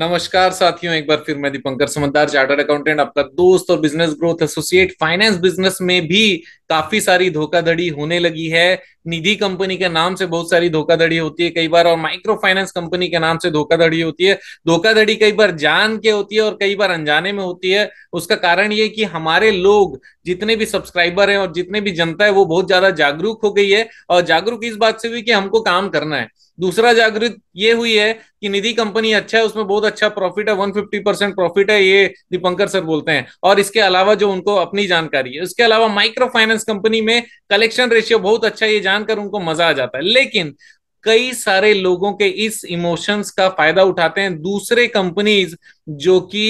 नमस्कार साथियों एक बार फिर मैं दीपंकर समझदार चार्टर्ड अकाउंटेंट आपका दोस्त और business growth associate finance business में भी काफी सारी धोखाधड़ी होने लगी है निधि कंपनी के नाम से बहुत सारी धोखाधड़ी होती है कई बार और माइक्रो फाइनेंस कंपनी के नाम से धोखाधड़ी होती है धोखाधड़ी कई बार जान के होती है और कई बार अनजाने में होती है उसका कारण ये कि हमारे लोग जितने भी सब्सक्राइबर हैं और जितने भी जनता है वो बहुत ज्यादा जागरूक हो गई है और जागरूक इस बात से हुई कि हमको काम करना है दूसरा जागृत ये हुई है कि निधि कंपनी अच्छा है उसमें बहुत अच्छा प्रॉफिट है 150 परसेंट प्रॉफिट है ये दीपंकर सर बोलते हैं और इसके अलावा जो उनको अपनी जानकारी है उसके अलावा माइक्रो फाइनेंस कंपनी में कलेक्शन रेशियो बहुत अच्छा ये जान जानकर उनको मजा आ जाता है लेकिन कई सारे लोगों के इस इमोशंस का फायदा उठाते हैं दूसरे कंपनीज जो कि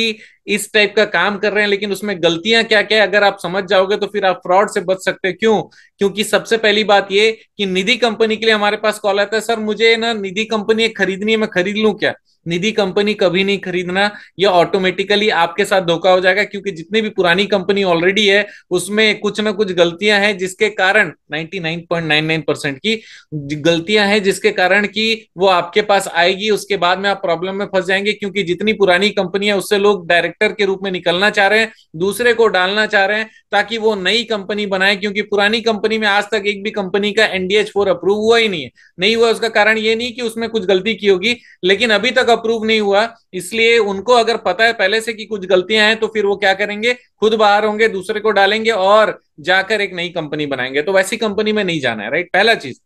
इस टाइप का काम कर रहे हैं लेकिन उसमें गलतियां क्या क्या है अगर आप समझ जाओगे तो फिर आप फ्रॉड से बच सकते क्यों क्योंकि सबसे पहली बात ये कि निधि कंपनी के लिए हमारे पास कॉल आता है सर मुझे ना निधि कंपनी खरीदनी है मैं खरीद लू क्या निधि कंपनी कभी नहीं खरीदना यह ऑटोमेटिकली आपके साथ धोखा हो जाएगा क्योंकि जितनी भी पुरानी कंपनी ऑलरेडी है उसमें कुछ ना कुछ गलतियां हैं जिसके कारण 99.99 परसेंट की गलतियां हैं जिसके कारण कि वो आपके पास आएगी उसके बाद में आप प्रॉब्लम में फंस जाएंगे क्योंकि जितनी पुरानी कंपनी है उससे लोग डायरेक्ट डायरेक्टर के रूप में निकलना चाह रहे हैं दूसरे को डालना चाह रहे हैं ताकि वो नई कंपनी बनाए क्योंकि पुरानी कंपनी में आज तक एक भी कंपनी का एनडीएच फोर अप्रूव हुआ ही नहीं है नहीं हुआ उसका कारण ये नहीं कि उसमें कुछ गलती की होगी लेकिन अभी तक अप्रूव नहीं हुआ इसलिए उनको अगर पता है पहले से कि कुछ गलतियां हैं तो फिर वो क्या करेंगे खुद बाहर होंगे दूसरे को डालेंगे और जाकर एक नई कंपनी बनाएंगे तो वैसी कंपनी में नहीं जाना है राइट पहला चीज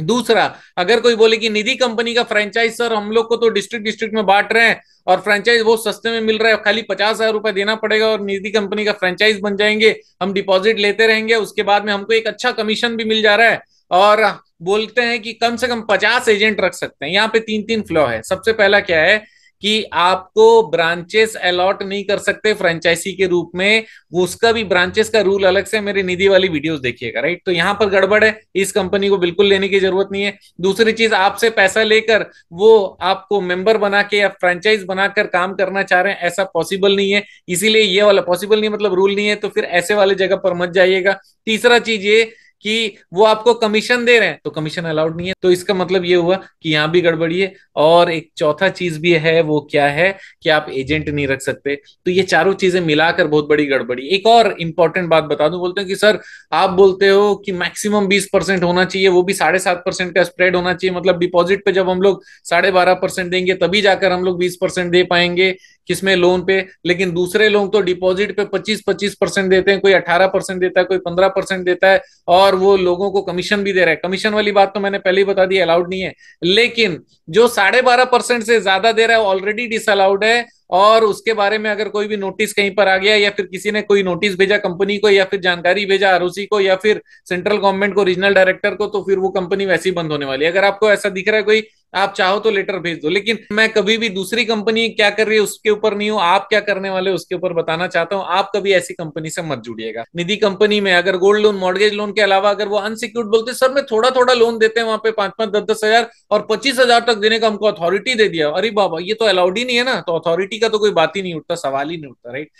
दूसरा अगर कोई बोले कि निधि कंपनी का फ्रेंचाइज सर हम लोग को तो डिस्ट्रिक्ट डिस्ट्रिक्ट में बांट रहे हैं और फ्रेंचाइज बहुत सस्ते में मिल रहा है खाली पचास हजार रुपए देना पड़ेगा और निधि कंपनी का फ्रेंचाइज बन जाएंगे हम डिपॉजिट लेते रहेंगे उसके बाद में हमको एक अच्छा कमीशन भी मिल जा रहा है और बोलते हैं कि कम से कम पचास एजेंट रख सकते हैं यहाँ पे तीन तीन फ्लॉ है सबसे पहला क्या है कि आपको ब्रांचेस अलॉट नहीं कर सकते फ्रेंचाइजी के रूप में उसका भी ब्रांचेस का रूल अलग से मेरी निधि वाली वीडियोस देखिएगा राइट तो यहां पर गड़बड़ है इस कंपनी को बिल्कुल लेने की जरूरत नहीं है दूसरी चीज आपसे पैसा लेकर वो आपको मेंबर बना के या फ्रेंचाइज बनाकर काम करना चाह रहे हैं ऐसा पॉसिबल नहीं है इसीलिए ये वाला पॉसिबल नहीं मतलब रूल नहीं है तो फिर ऐसे वाले जगह पर मत जाइएगा तीसरा चीज ये कि वो आपको कमीशन दे रहे हैं तो कमीशन अलाउड नहीं है तो इसका मतलब ये हुआ कि यहाँ भी गड़बड़ी है और एक चौथा चीज भी है वो क्या है कि आप एजेंट नहीं रख सकते तो ये चारों चीजें मिलाकर बहुत बड़ी गड़बड़ी एक और इंपॉर्टेंट बात बता दूं बोलते हैं कि सर आप बोलते हो कि मैक्सिमम बीस परसेंट होना चाहिए वो भी साढ़े सात परसेंट का स्प्रेड होना चाहिए मतलब डिपॉजिट पे जब हम लोग साढ़े बारह परसेंट देंगे तभी जाकर हम लोग बीस परसेंट दे पाएंगे किसमें लोन पे लेकिन दूसरे लोग तो डिपॉजिट पे पच्चीस पच्चीस परसेंट देते हैं कोई अठारह परसेंट देता है कोई पंद्रह परसेंट देता है और और वो लोगों को कमीशन भी दे रहा है कमीशन वाली बात तो मैंने पहले ही बता दी अलाउड नहीं है लेकिन जो साढ़े बारह परसेंट से ज्यादा दे रहा है ऑलरेडी डिसअलाउड है और उसके बारे में अगर कोई भी नोटिस कहीं पर आ गया या फिर किसी ने कोई नोटिस भेजा कंपनी को या फिर जानकारी भेजा आर को या फिर सेंट्रल गवर्नमेंट को रीजनल डायरेक्टर को तो फिर वो कंपनी वैसी बंद होने वाली है अगर आपको ऐसा दिख रहा है कोई आप चाहो तो लेटर भेज दो लेकिन मैं कभी भी दूसरी कंपनी क्या कर रही है उसके ऊपर नहीं हूँ आप क्या करने वाले उसके ऊपर बताना चाहता हूँ आप कभी ऐसी कंपनी से मत जुड़िएगा निधि कंपनी में अगर गोल्ड लोन मॉडगेज लोन के अलावा अगर वो अनसिक्योर्ड बोलते सर मैं थोड़ा थोड़ा लोन देते हैं वहां पे पांच पांच दस दस हजार और पच्चीस हजार तक देने का हमको अथॉरिटी दे दिया अरे बाबा ये तो अलाउड ही नहीं है ना तो अथॉरिटी क्वालिटी का तो कोई बात ही नहीं उठता सवाल ही नहीं उठता राइट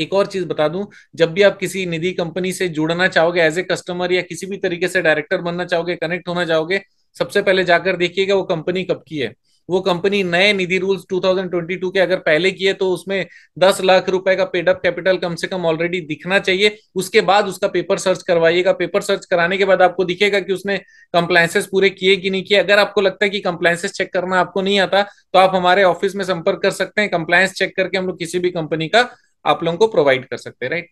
एक और चीज बता दूं जब भी आप किसी निधि कंपनी से जुड़ना चाहोगे एज ए कस्टमर या किसी भी तरीके से डायरेक्टर बनना चाहोगे कनेक्ट होना चाहोगे सबसे पहले जाकर देखिएगा वो कंपनी कब की है वो कंपनी नए निधि रूल्स 2022 के अगर पहले किए तो उसमें 10 लाख रुपए का पेडअप कैपिटल कम से कम ऑलरेडी दिखना चाहिए उसके बाद उसका पेपर सर्च करवाइएगा पेपर सर्च कराने के बाद आपको दिखेगा कि उसने कंप्लायसेस पूरे किए कि नहीं किए अगर आपको लगता है कि कंप्लायसेस चेक करना आपको नहीं आता तो आप हमारे ऑफिस में संपर्क कर सकते हैं कंप्लायंस चेक करके हम लोग किसी भी कंपनी का आप लोगों को प्रोवाइड कर सकते हैं राइट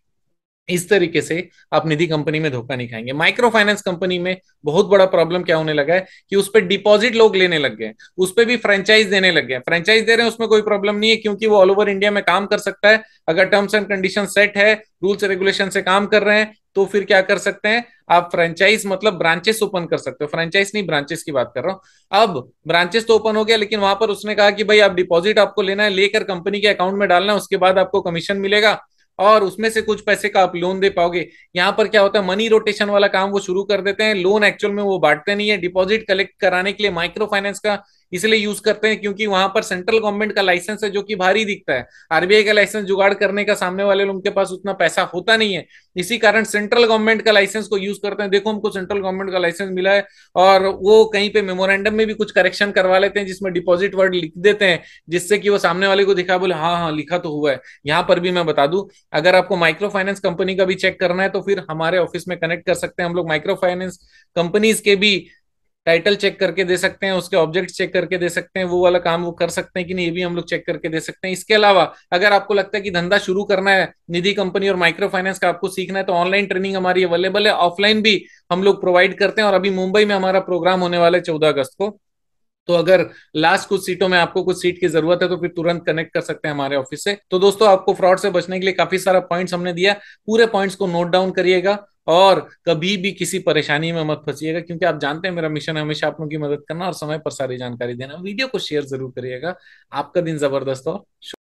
इस तरीके से आप निधि कंपनी में धोखा नहीं खाएंगे माइक्रो फाइनेंस कंपनी में बहुत बड़ा प्रॉब्लम क्या होने लगा है कि उस पर डिपॉजिट लोग लेने लग गए उस पर भी फ्रेंचाइज देने लग गए फ्रेंचाइज दे रहे हैं उसमें कोई प्रॉब्लम नहीं है क्योंकि वो ऑल ओवर इंडिया में काम कर सकता है अगर टर्म्स एंड कंडीशन सेट है रूल्स रेगुलेशन से काम कर रहे हैं तो फिर क्या कर सकते हैं आप फ्रेंचाइज मतलब ब्रांचेस ओपन कर सकते हो फ्रेंचाइज नहीं ब्रांचेस की बात कर रहा हूं अब ब्रांचेस तो ओपन हो गया लेकिन वहां पर उसने कहा कि भाई आप डिपॉजिट आपको लेना है लेकर कंपनी के अकाउंट में डालना है उसके बाद आपको कमीशन मिलेगा और उसमें से कुछ पैसे का आप लोन दे पाओगे यहाँ पर क्या होता है मनी रोटेशन वाला काम वो शुरू कर देते हैं लोन एक्चुअल में वो बांटते नहीं है डिपॉजिट कलेक्ट कराने के लिए माइक्रो फाइनेंस का इसलिए यूज करते हैं क्योंकि वहां पर सेंट्रल गवर्नमेंट का लाइसेंस है जो कि भारी दिखता है आरबीआई का लाइसेंस जुगाड़ करने का सामने वाले लोग के पास उतना पैसा होता नहीं है इसी कारण सेंट्रल गवर्नमेंट का लाइसेंस को यूज करते हैं देखो हमको सेंट्रल गवर्नमेंट का लाइसेंस मिला है और वो कहीं पे मेमोरेंडम में भी कुछ करेक्शन करवा लेते हैं जिसमें डिपोजिट वर्ड लिख देते हैं जिससे कि वो सामने वाले को दिखा बोले हाँ हाँ लिखा तो हुआ है यहाँ पर भी मैं बता दू अगर आपको माइक्रो फाइनेंस कंपनी का भी चेक करना है तो फिर हमारे ऑफिस में कनेक्ट कर सकते हैं हम लोग माइक्रो फाइनेंस कंपनीज के भी टाइटल चेक करके दे सकते हैं उसके ऑब्जेक्ट चेक करके दे सकते हैं वो वाला काम वो कर सकते हैं कि नहीं ये भी हम लोग चेक करके दे सकते हैं इसके अलावा अगर आपको लगता है कि धंधा शुरू करना है निधि कंपनी और माइक्रो फाइनेंस का आपको सीखना है तो ऑनलाइन ट्रेनिंग हमारी अवेलेबल है ऑफलाइन भी हम लोग प्रोवाइड करते हैं और अभी मुंबई में हमारा प्रोग्राम होने वाला है चौदह अगस्त को तो अगर लास्ट कुछ सीटों में आपको कुछ सीट की जरूरत है तो फिर तुरंत कनेक्ट कर सकते हैं हमारे ऑफिस से तो दोस्तों आपको फ्रॉड से बचने के लिए काफी सारा पॉइंट्स हमने दिया पूरे पॉइंट्स को नोट डाउन करिएगा और कभी भी किसी परेशानी में मत फंसिएगा क्योंकि आप जानते हैं मेरा मिशन है हमेशा आप लोगों की मदद करना और समय पर सारी जानकारी देना वीडियो को शेयर जरूर करिएगा आपका दिन जबरदस्त हो